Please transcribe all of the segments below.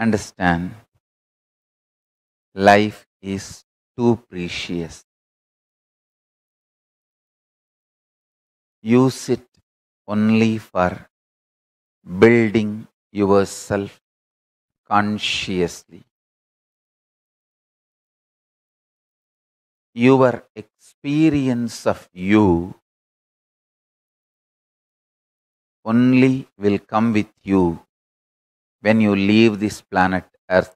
understand life is too precious. Use it only for building yourself consciously. Your experience of you only will come with you when you leave this planet Earth.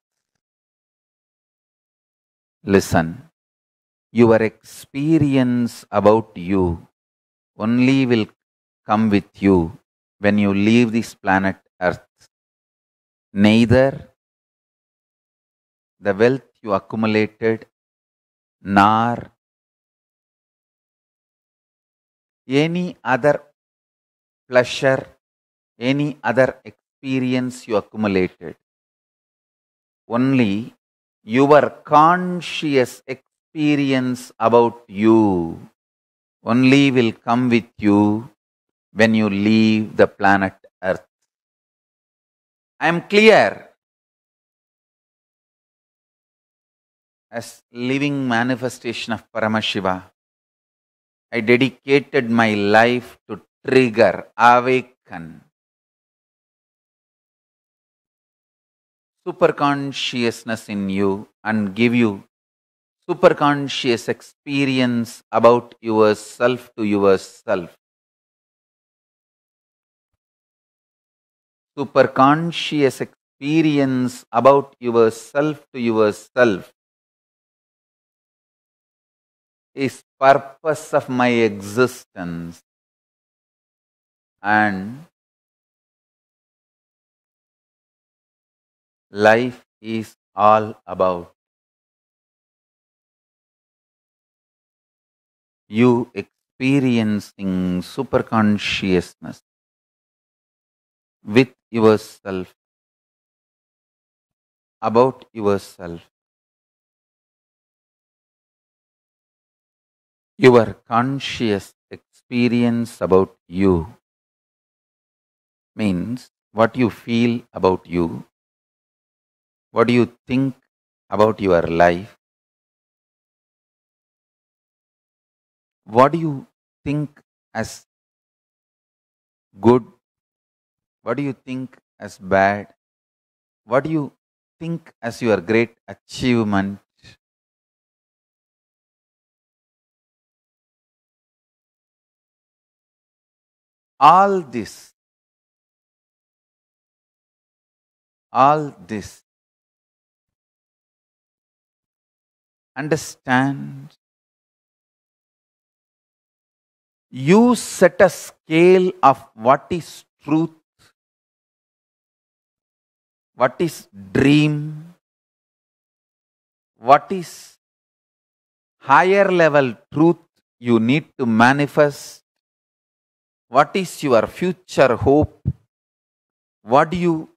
Listen, your experience about you only will come with you when you leave this planet Earth. Neither the wealth you accumulated nor any other pleasure, any other experience experience you accumulated. Only your conscious experience about you only will come with you when you leave the planet Earth. I am clear. As living manifestation of Paramashiva, I dedicated my life to trigger, awaken superconsciousness in you and give you superconscious experience about yourself to yourself. Superconscious experience about yourself to yourself is purpose of my existence and life is all about. You experiencing superconsciousness with yourself, about yourself. Your conscious experience about you means what you feel about you what do you think about your life? What do you think as good? What do you think as bad? What do you think as your great achievement? All this, all this understand. You set a scale of what is truth, what is dream, what is higher level truth you need to manifest, what is your future hope, what do you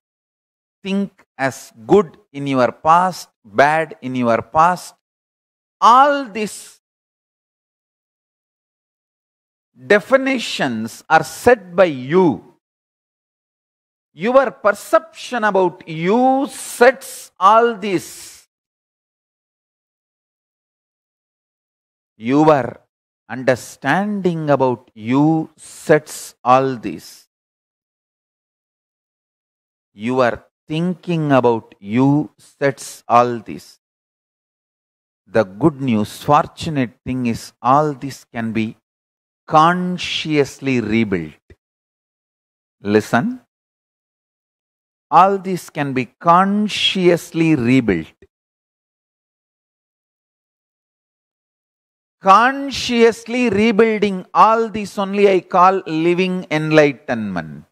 think as good in your past, bad in your past, all these definitions are set by you. Your perception about you sets all this. Your understanding about you sets all this. Your thinking about you sets all this the good news, fortunate thing is all this can be consciously rebuilt. Listen. All this can be consciously rebuilt. Consciously rebuilding all this only I call living enlightenment.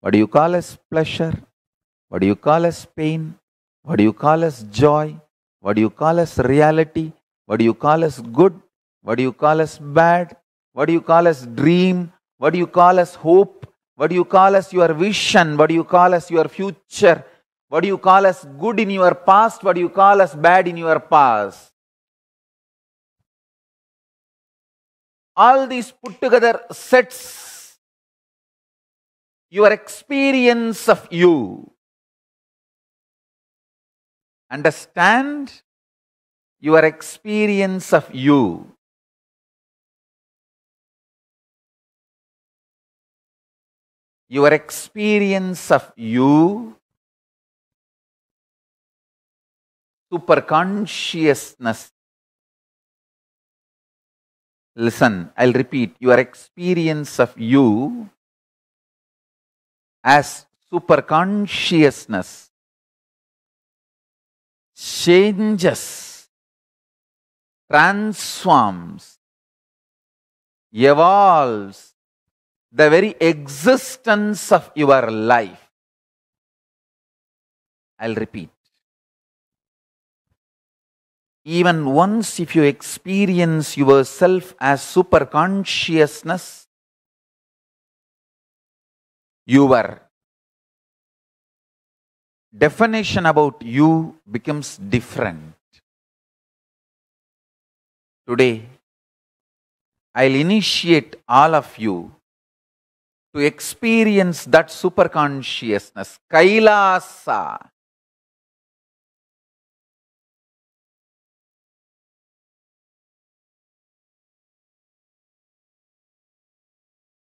What do you call as pleasure? What do you call as pain? What do you call as joy? What do you call as reality? What do you call as good? What do you call as bad? What do you call as dream? What do you call as hope? What do you call as your vision? What do you call as your future? What do you call as good in your past? What do you call as bad in your past? All these put together sets your experience of you understand your experience of you. Your experience of you, superconsciousness. Listen, I'll repeat your experience of you as superconsciousness changes, transforms, evolves the very existence of your life. I'll repeat. Even once, if you experience yourself as super consciousness, your definition about you becomes different. Today, I'll initiate all of you to experience that superconsciousness, Kailasa.